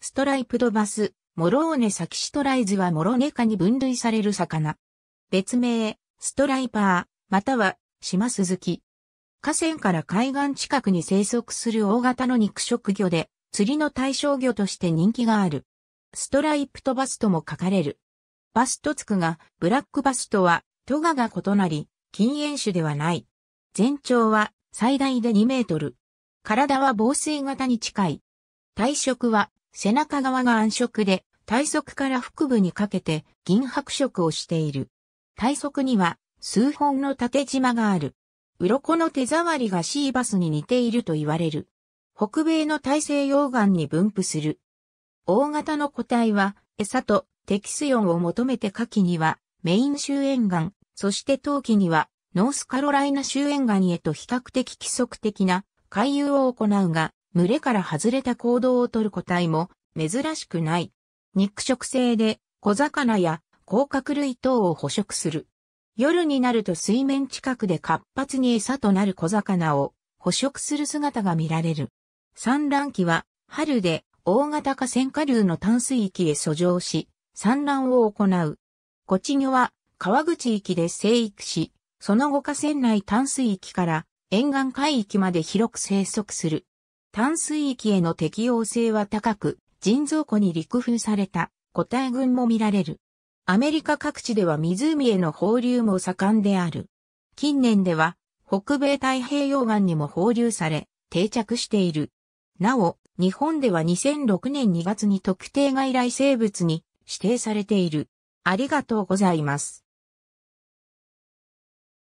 ストライプドバス、モローネサキシトライズはモロネカに分類される魚。別名、ストライパー、または、シマスズキ。河川から海岸近くに生息する大型の肉食魚で、釣りの対象魚として人気がある。ストライプとバスとも書かれる。バスとつくが、ブラックバスとは、トガが異なり、禁煙種ではない。全長は、最大で2メートル。体は防水型に近い。体色は、背中側が暗色で、体側から腹部にかけて銀白色をしている。体側には数本の縦縞がある。鱗の手触りがシーバスに似ていると言われる。北米の大西洋岸に分布する。大型の個体は餌と適水温を求めて下記にはメイン周縁岸、そして冬季にはノースカロライナ周縁岸へと比較的規則的な回遊を行うが、群れから外れた行動をとる個体も珍しくない。肉食性で小魚や甲殻類等を捕食する。夜になると水面近くで活発に餌となる小魚を捕食する姿が見られる。産卵期は春で大型河川下流の淡水域へ遡上し、産卵を行う。コチ魚は川口域で生育し、その後河川内淡水域から沿岸海域まで広く生息する。炭水域への適応性は高く、人造湖に陸封された個体群も見られる。アメリカ各地では湖への放流も盛んである。近年では、北米太平洋岸にも放流され、定着している。なお、日本では2006年2月に特定外来生物に指定されている。ありがとうございます。